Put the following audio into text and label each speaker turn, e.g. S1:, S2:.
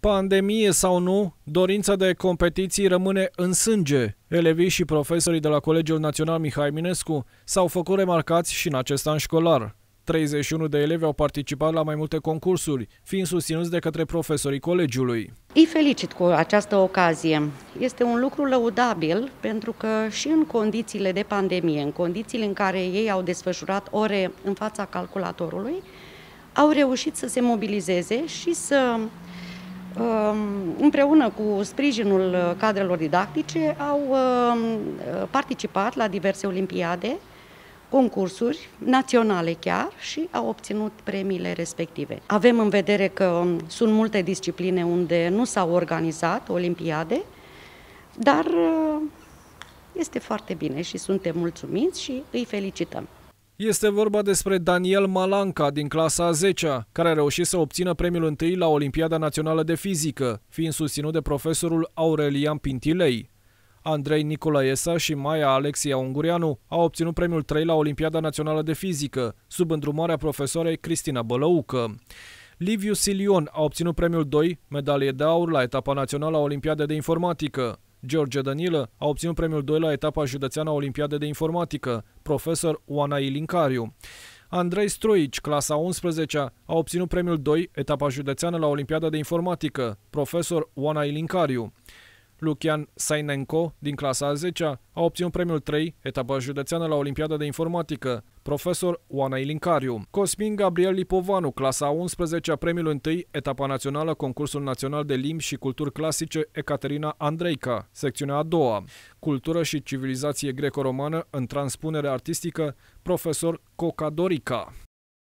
S1: Pandemie sau nu, dorința de competiții rămâne în sânge. Elevii și profesorii de la Colegiul Național Mihai Minescu s-au făcut remarcați și în acest an școlar. 31 de elevi au participat la mai multe concursuri, fiind susținuți de către profesorii colegiului. Îi
S2: felicit cu această ocazie. Este un lucru lăudabil pentru că și în condițiile de pandemie, în condițiile în care ei au desfășurat ore în fața calculatorului, au reușit să se mobilizeze și să Ehm, împreună cu sprijinul uh, cadrelor didactice, au ehm, participat la diverse olimpiade, concursuri naționale chiar și au obținut premiile respective. Avem în vedere că um, sunt multe discipline unde nu s-au organizat olimpiade, dar uh, este foarte bine și suntem mulțumiți și îi felicităm.
S1: Este vorba despre Daniel Malanca din clasa a 10-a, care a reușit să obțină premiul întâi la Olimpiada Națională de Fizică, fiind susținut de profesorul Aurelian Pintilei. Andrei Nicolaesa și Maia Alexia Ungureanu au obținut premiul 3 la Olimpiada Națională de Fizică, sub îndrumarea profesoarei Cristina Bălăucă. Liviu Silion a obținut premiul 2, medalie de aur la etapa națională a Olimpiadei de Informatică. George Danilă a obținut premiul 2 la etapa județeană a Olimpiadei de Informatică, profesor Oana Ilincariu. Andrei Stroici, clasa 11 -a, a obținut premiul 2, etapa județeană la Olimpiada de Informatică, profesor Oana Ilincariu. Lucian Sainenko, din clasa a 10-a, a obținut premiul 3, etapa județeană la Olimpiada de Informatică, profesor Oana Ilincariu. Cosmin Gabriel Lipovanu, clasa a 11-a, premiul 1, etapa națională, concursul național de limbi și culturi clasice Ecaterina Andreica, secțiunea a doua. Cultură și civilizație greco-romană în transpunere artistică, profesor Dorica.